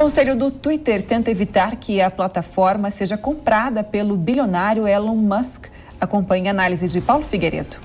O conselho do Twitter tenta evitar que a plataforma seja comprada pelo bilionário Elon Musk. Acompanhe a análise de Paulo Figueiredo.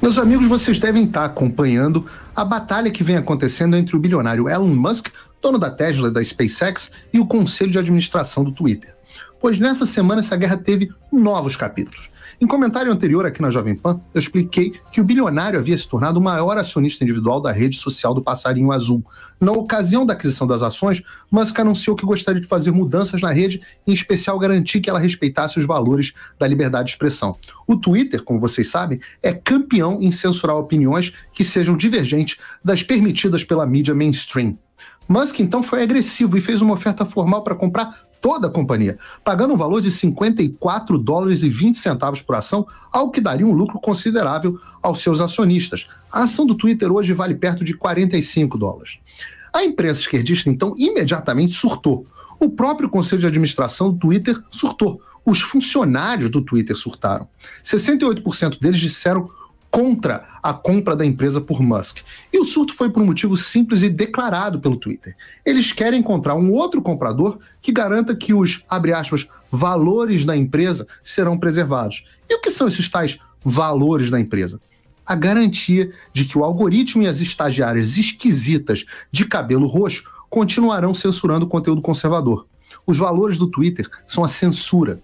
Meus amigos, vocês devem estar acompanhando a batalha que vem acontecendo entre o bilionário Elon Musk, dono da Tesla da SpaceX, e o conselho de administração do Twitter pois nessa semana essa guerra teve novos capítulos. Em comentário anterior aqui na Jovem Pan, eu expliquei que o bilionário havia se tornado o maior acionista individual da rede social do Passarinho Azul. Na ocasião da aquisição das ações, Musk anunciou que gostaria de fazer mudanças na rede, em especial garantir que ela respeitasse os valores da liberdade de expressão. O Twitter, como vocês sabem, é campeão em censurar opiniões que sejam divergentes das permitidas pela mídia mainstream. Musk então foi agressivo e fez uma oferta formal para comprar toda a companhia, pagando um valor de 54 dólares e 20 centavos por ação, ao que daria um lucro considerável aos seus acionistas. A ação do Twitter hoje vale perto de 45 dólares. A imprensa esquerdista, então, imediatamente surtou. O próprio conselho de administração do Twitter surtou. Os funcionários do Twitter surtaram. 68% deles disseram contra a compra da empresa por Musk. E o surto foi por um motivo simples e declarado pelo Twitter. Eles querem encontrar um outro comprador que garanta que os, abre aspas, valores da empresa serão preservados. E o que são esses tais valores da empresa? A garantia de que o algoritmo e as estagiárias esquisitas de cabelo roxo continuarão censurando o conteúdo conservador. Os valores do Twitter são a censura,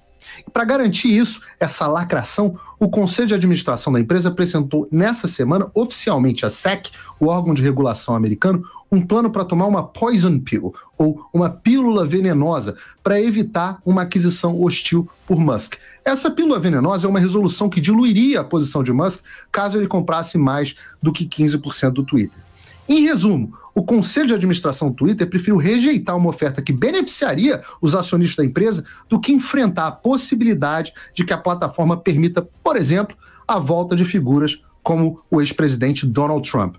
para garantir isso, essa lacração, o Conselho de Administração da empresa apresentou nessa semana, oficialmente à SEC, o órgão de regulação americano, um plano para tomar uma poison pill, ou uma pílula venenosa, para evitar uma aquisição hostil por Musk. Essa pílula venenosa é uma resolução que diluiria a posição de Musk caso ele comprasse mais do que 15% do Twitter. Em resumo, o conselho de administração do Twitter preferiu rejeitar uma oferta que beneficiaria os acionistas da empresa do que enfrentar a possibilidade de que a plataforma permita, por exemplo, a volta de figuras como o ex-presidente Donald Trump.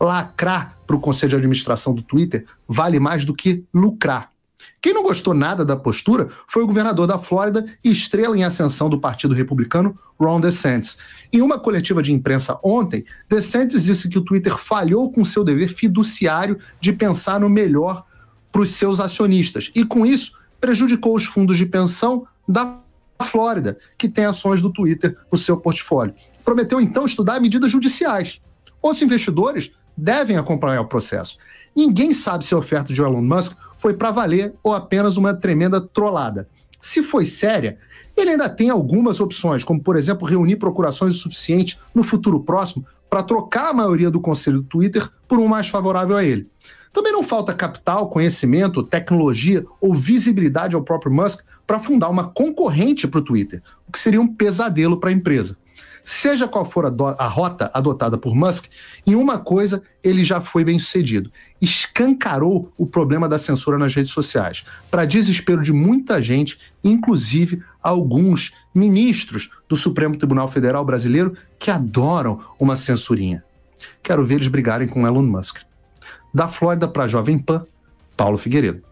Lacrar para o conselho de administração do Twitter vale mais do que lucrar. Quem não gostou nada da postura foi o governador da Flórida e estrela em ascensão do Partido Republicano, Ron DeSantis. Em uma coletiva de imprensa ontem, DeSantis disse que o Twitter falhou com seu dever fiduciário de pensar no melhor para os seus acionistas e, com isso, prejudicou os fundos de pensão da Flórida, que tem ações do Twitter no seu portfólio. Prometeu então estudar medidas judiciais. Outros investidores devem acompanhar o processo. Ninguém sabe se a oferta de Elon Musk foi para valer ou apenas uma tremenda trollada. Se foi séria, ele ainda tem algumas opções, como, por exemplo, reunir procurações o suficiente no futuro próximo para trocar a maioria do conselho do Twitter por um mais favorável a ele. Também não falta capital, conhecimento, tecnologia ou visibilidade ao próprio Musk para fundar uma concorrente para o Twitter, o que seria um pesadelo para a empresa. Seja qual for a, a rota adotada por Musk, em uma coisa ele já foi bem sucedido: escancarou o problema da censura nas redes sociais, para desespero de muita gente, inclusive alguns ministros do Supremo Tribunal Federal Brasileiro que adoram uma censurinha. Quero ver eles brigarem com Elon Musk. Da Flórida para a Jovem Pan, Paulo Figueiredo.